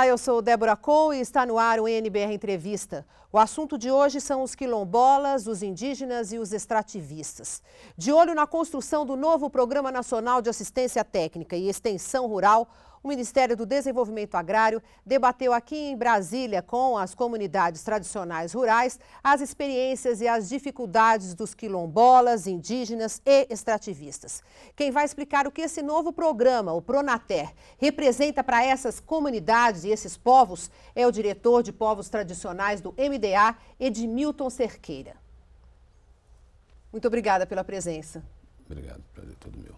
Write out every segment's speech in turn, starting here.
Olá, eu sou Débora Cole e está no ar o NBR Entrevista. O assunto de hoje são os quilombolas, os indígenas e os extrativistas. De olho na construção do novo Programa Nacional de Assistência Técnica e Extensão Rural, o Ministério do Desenvolvimento Agrário debateu aqui em Brasília com as comunidades tradicionais rurais as experiências e as dificuldades dos quilombolas, indígenas e extrativistas. Quem vai explicar o que esse novo programa, o Pronater, representa para essas comunidades e esses povos é o diretor de povos tradicionais do MD DA Edmilton Cerqueira. Muito obrigada pela presença. Obrigado, prazer todo meu.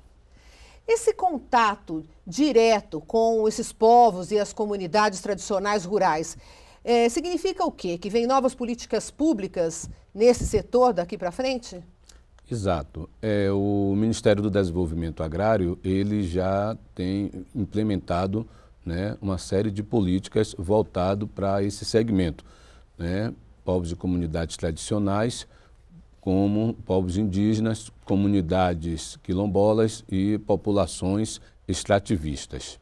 Esse contato direto com esses povos e as comunidades tradicionais rurais é, significa o quê? Que vem novas políticas públicas nesse setor daqui para frente? Exato. É, o Ministério do Desenvolvimento Agrário ele já tem implementado né, uma série de políticas voltado para esse segmento né, povos e comunidades tradicionais, como povos indígenas, comunidades quilombolas e populações extrativistas.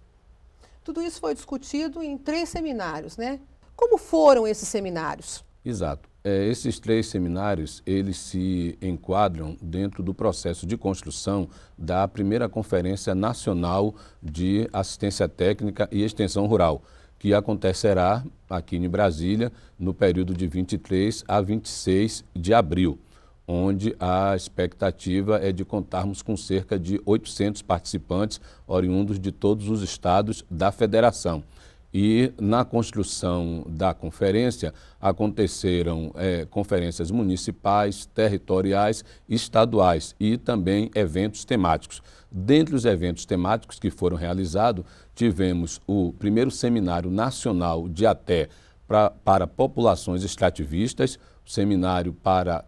Tudo isso foi discutido em três seminários, né? Como foram esses seminários? Exato. É, esses três seminários, eles se enquadram dentro do processo de construção da primeira Conferência Nacional de Assistência Técnica e Extensão Rural, que acontecerá aqui em Brasília no período de 23 a 26 de abril, onde a expectativa é de contarmos com cerca de 800 participantes oriundos de todos os estados da federação. E na construção da conferência aconteceram é, conferências municipais, territoriais, estaduais e também eventos temáticos. Dentre os eventos temáticos que foram realizados, tivemos o primeiro seminário nacional de até pra, para populações extrativistas, seminário para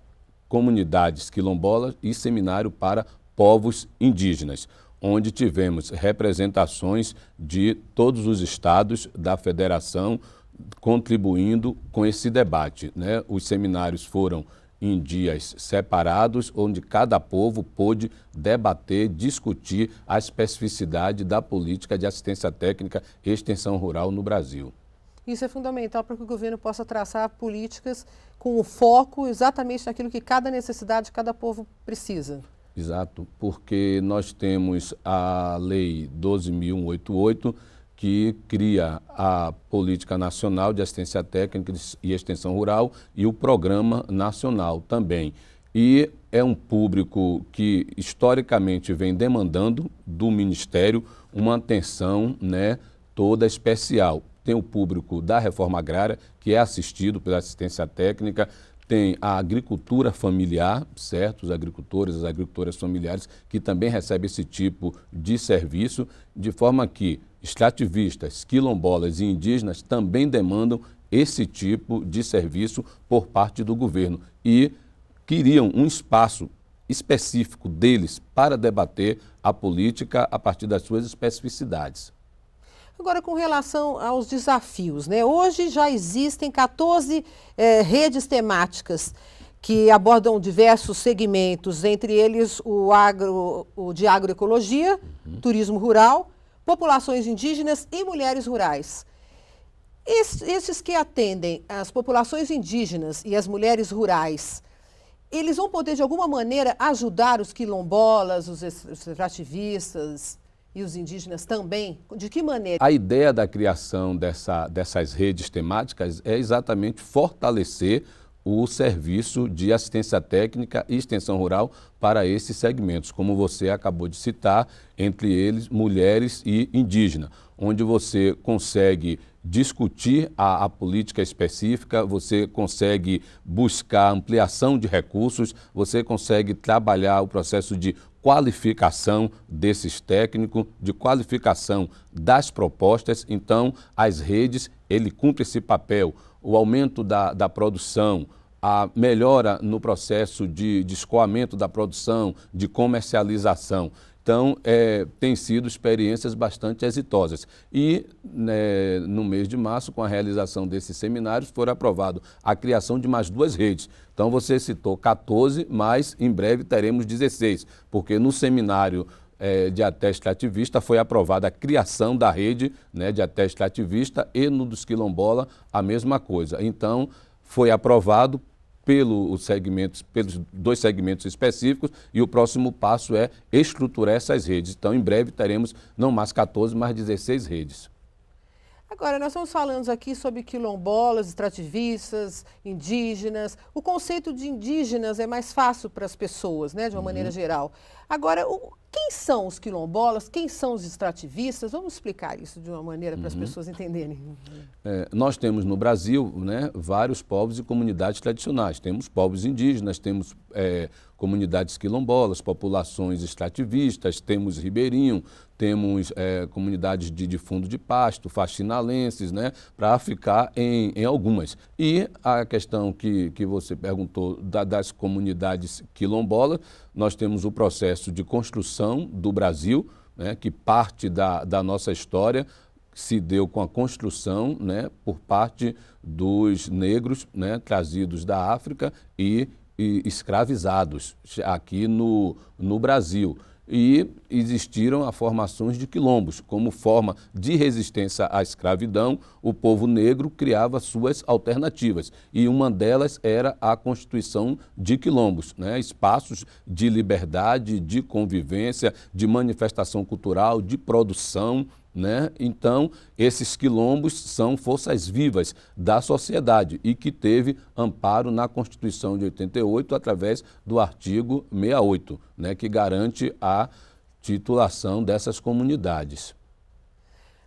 comunidades quilombolas e seminário para povos indígenas onde tivemos representações de todos os estados da federação contribuindo com esse debate. Né? Os seminários foram em dias separados, onde cada povo pôde debater, discutir a especificidade da política de assistência técnica e extensão rural no Brasil. Isso é fundamental para que o governo possa traçar políticas com o foco exatamente naquilo que cada necessidade, cada povo precisa. Exato, porque nós temos a Lei 12.188, que cria a Política Nacional de Assistência Técnica e Extensão Rural e o Programa Nacional também. E é um público que historicamente vem demandando do Ministério uma atenção né, toda especial. Tem o público da reforma agrária, que é assistido pela assistência técnica, tem a agricultura familiar, certo? Os agricultores, as agricultoras familiares, que também recebem esse tipo de serviço, de forma que extrativistas, quilombolas e indígenas também demandam esse tipo de serviço por parte do governo e queriam um espaço específico deles para debater a política a partir das suas especificidades. Agora, com relação aos desafios, né? hoje já existem 14 eh, redes temáticas que abordam diversos segmentos, entre eles o, agro, o de agroecologia, uhum. turismo rural, populações indígenas e mulheres rurais. Es, esses que atendem as populações indígenas e as mulheres rurais, eles vão poder, de alguma maneira, ajudar os quilombolas, os extrativistas, e os indígenas também? De que maneira? A ideia da criação dessa, dessas redes temáticas é exatamente fortalecer o serviço de assistência técnica e extensão rural para esses segmentos, como você acabou de citar, entre eles mulheres e indígena, onde você consegue discutir a, a, política específica, você consegue buscar ampliação de recursos, você consegue trabalhar o processo de qualificação desses técnicos, de qualificação das propostas. Então, as redes, ele cumpre esse papel. O aumento da, da produção, a melhora no processo de, de escoamento da produção, de comercialização. Então, é, tem sido experiências bastante exitosas. E, né, no mês de março, com a realização desses seminários, foi aprovado a criação de mais duas redes. Então, você citou 14, mas em breve teremos 16, porque no seminário é, de ateste ativista foi aprovada a criação da rede né, de ateste ativista e no dos quilombola a mesma coisa. Então, foi aprovado pelo segmentos, pelos dois segmentos específicos e o próximo passo é estruturar essas redes. Então, em breve teremos não mais 14, mas 16 redes. Agora, nós estamos falando aqui sobre quilombolas, extrativistas, indígenas. O conceito de indígenas é mais fácil para as pessoas, né, de uma uhum. maneira geral. Agora, o, quem são os quilombolas? Quem são os extrativistas? Vamos explicar isso de uma maneira para as uhum. pessoas entenderem. É, nós temos no Brasil né, vários povos e comunidades tradicionais. Temos povos indígenas, temos é, comunidades quilombolas, populações extrativistas, temos ribeirinho, temos é, comunidades de, de, fundo de pasto, faxinalenses, né, para ficar em, em, algumas. E a questão que, que você perguntou da, das comunidades quilombolas, nós temos o processo de construção do Brasil, né, que parte da, da nossa história se deu com a construção né, por parte dos negros né, trazidos da África e escravizados aqui no, no Brasil. E existiram as formações de quilombos. Como forma de resistência à escravidão, o povo negro criava suas alternativas. E uma delas era a constituição de quilombos né? espaços de liberdade, de convivência, de manifestação cultural, de produção né? Então, esses quilombos são forças vivas da sociedade e que teve amparo na Constituição de 88 através do artigo 68, né? que garante a titulação dessas comunidades.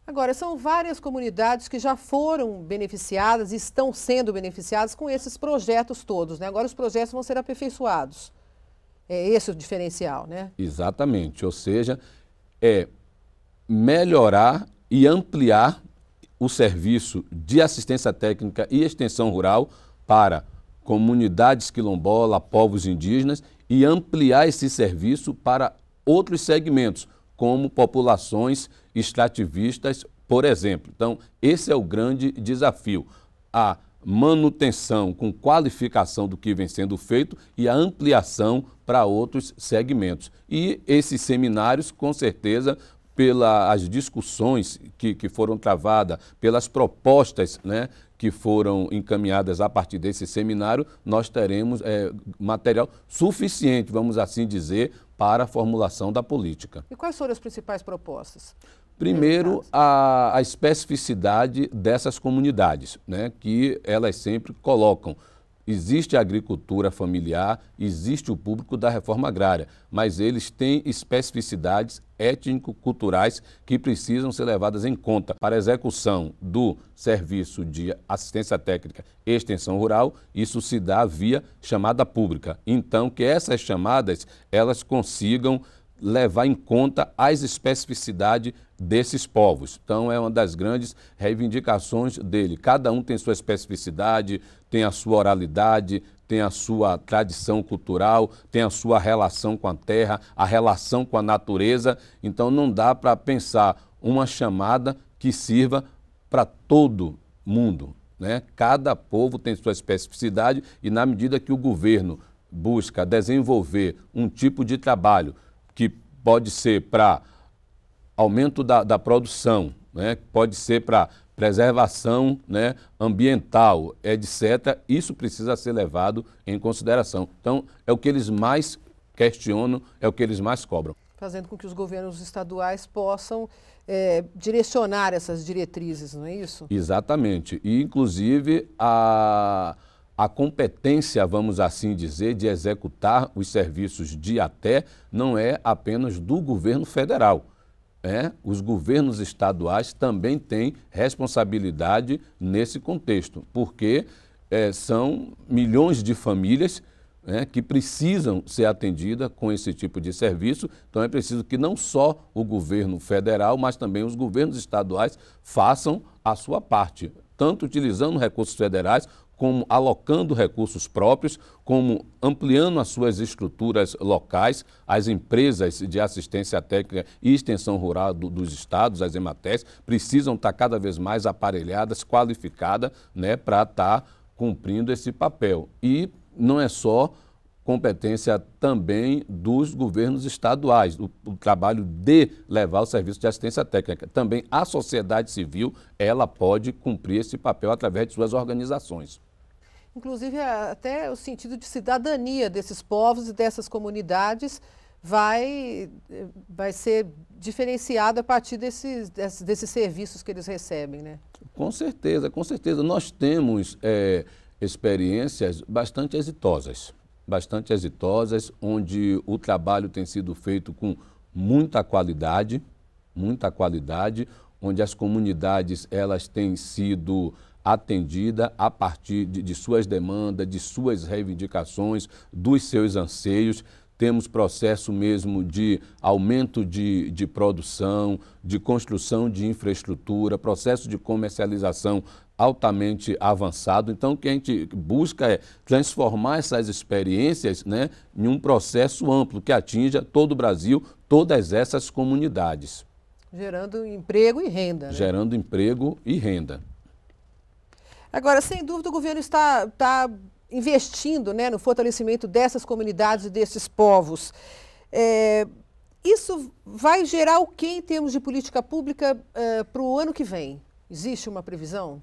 Agora, são várias comunidades que já foram beneficiadas e estão sendo beneficiadas com esses projetos todos. Né? Agora os projetos vão ser aperfeiçoados. É esse o diferencial, né? Exatamente. Ou seja, é melhorar e ampliar o serviço de assistência técnica e extensão rural para comunidades quilombola, povos indígenas e ampliar esse serviço para outros segmentos, como populações extrativistas, por exemplo. Então, esse é o grande desafio. A manutenção com qualificação do que vem sendo feito e a ampliação para outros segmentos. E esses seminários, com certeza, pelas discussões que, que foram travadas, pelas propostas né, que foram encaminhadas a partir desse seminário, nós teremos é, material suficiente, vamos assim dizer, para a formulação da política. E quais foram as principais propostas? Primeiro, a, a especificidade dessas comunidades, né, que elas sempre colocam. Existe a agricultura familiar, existe o público da reforma agrária, mas eles têm especificidades étnico-culturais que precisam ser levadas em conta para execução do serviço de assistência técnica e extensão rural, isso se dá via chamada pública. Então, que essas chamadas, elas consigam levar em conta as especificidades desses povos. Então, é uma das grandes reivindicações dele. Cada um tem sua especificidade, tem a sua oralidade, tem a sua tradição cultural, tem a sua relação com a terra, a relação com a natureza. Então não dá para pensar uma chamada que sirva para todo mundo. Né? Cada povo tem sua especificidade e, na medida que o governo busca desenvolver um tipo de trabalho que pode ser para aumento da, da produção, né? pode ser para preservação né, ambiental, etc., isso precisa ser levado em consideração. Então, é o que eles mais questionam, é o que eles mais cobram. Fazendo com que os governos estaduais possam é, direcionar essas diretrizes, não é isso? Exatamente. E, inclusive, a, a competência, vamos assim dizer, de executar os serviços de até não é apenas do governo federal é, os governos estaduais também têm responsabilidade nesse contexto, porque é, são milhões de famílias é, que precisam ser atendidas com esse tipo de serviço. Então é preciso que não só o governo federal, mas também os governos estaduais façam a sua parte, tanto utilizando recursos federais como alocando recursos próprios, como ampliando as suas estruturas locais, as empresas de assistência técnica e extensão rural do, dos estados, as EMATES, precisam estar tá cada vez mais aparelhadas, qualificadas, né, para estar tá cumprindo esse papel. E não é só competência também dos governos estaduais, o, o, trabalho de levar o serviço de assistência técnica. Também a sociedade civil, ela pode cumprir esse papel através de suas organizações inclusive até o sentido de cidadania desses povos e dessas comunidades vai, vai ser diferenciado a partir desses, desses, serviços que eles recebem, né? Com certeza, com certeza. Nós temos é, experiências bastante exitosas, bastante exitosas, onde o trabalho tem sido feito com muita qualidade, muita qualidade, onde as comunidades elas têm sido atendida a partir de, de suas demandas, de suas reivindicações, dos seus anseios temos processo mesmo de aumento de, de produção, de construção de infraestrutura, processo de comercialização altamente avançado. Então, o que a gente busca é transformar essas experiências né, em um processo amplo que atinja todo o Brasil, todas essas comunidades. Gerando emprego e renda. Né? Gerando emprego e renda. Agora, sem dúvida, o governo está, está investindo né, no fortalecimento dessas comunidades e desses povos. É, isso vai gerar o que em termos de política pública é, para o ano que vem? Existe uma previsão?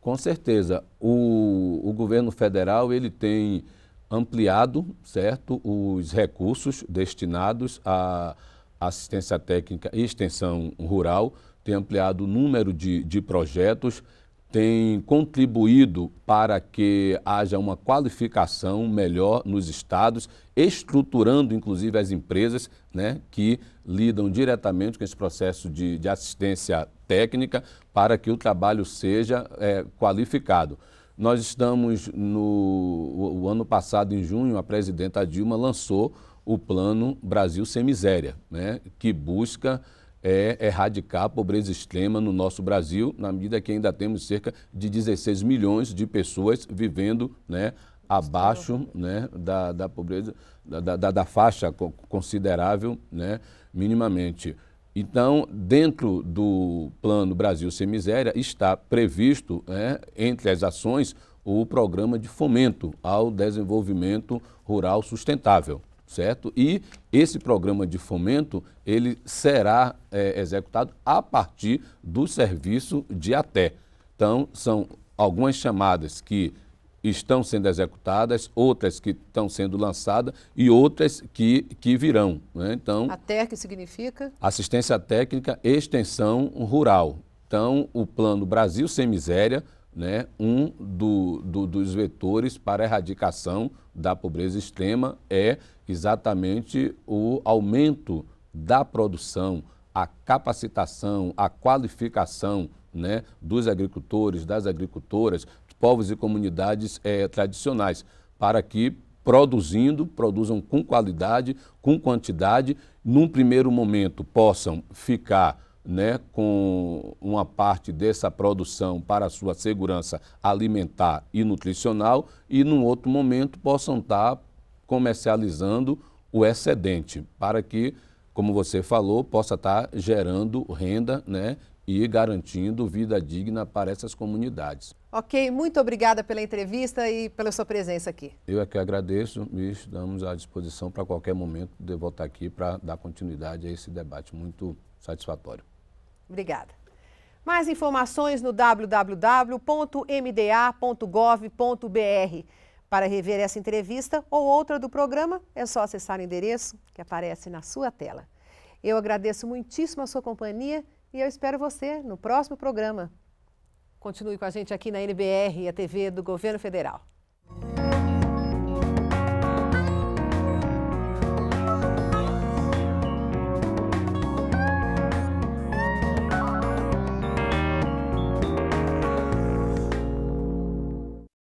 Com certeza. O, o governo federal ele tem ampliado certo, os recursos destinados à assistência técnica e extensão rural, tem ampliado o número de, de projetos tem contribuído para que haja uma qualificação melhor nos estados, estruturando inclusive as empresas né, que lidam diretamente com esse processo de, de assistência técnica para que o trabalho seja é, qualificado. Nós estamos no o, o ano passado, em junho, a presidenta Dilma lançou o Plano Brasil Sem Miséria, né, que busca é erradicar é a pobreza extrema no nosso Brasil, na medida que ainda temos cerca de 16 milhões de pessoas vivendo né, abaixo né, da, da pobreza, da, da, da faixa considerável, né, minimamente. Então, dentro do plano Brasil Sem Miséria, está previsto, né, entre as ações, o programa de fomento ao desenvolvimento rural sustentável certo? E esse programa de fomento, ele será é, executado a partir do serviço de até. Então, são algumas chamadas que estão sendo executadas, outras que estão sendo lançadas e outras que, que virão. Né? Então, até é que significa? Assistência técnica extensão rural. Então, o Plano Brasil Sem Miséria né, um do, do, dos vetores para a erradicação da pobreza extrema é exatamente o aumento da produção, a capacitação, a qualificação né, dos agricultores, das agricultoras, povos e comunidades é, tradicionais, para que produzindo, produzam com qualidade, com quantidade, num primeiro momento possam ficar né, com uma parte dessa produção para a sua segurança alimentar e nutricional e, num outro momento, possam estar comercializando o excedente, para que, como você falou, possa estar gerando renda né, e garantindo vida digna para essas comunidades. Ok, muito obrigada pela entrevista e pela sua presença aqui. Eu é que agradeço e estamos à disposição para qualquer momento de voltar aqui para dar continuidade a esse debate muito satisfatório. Obrigada. Mais informações no www.mda.gov.br. Para rever essa entrevista ou outra do programa, é só acessar o endereço que aparece na sua tela. Eu agradeço muitíssimo a sua companhia e eu espero você no próximo programa. Continue com a gente aqui na NBR, a TV do Governo Federal.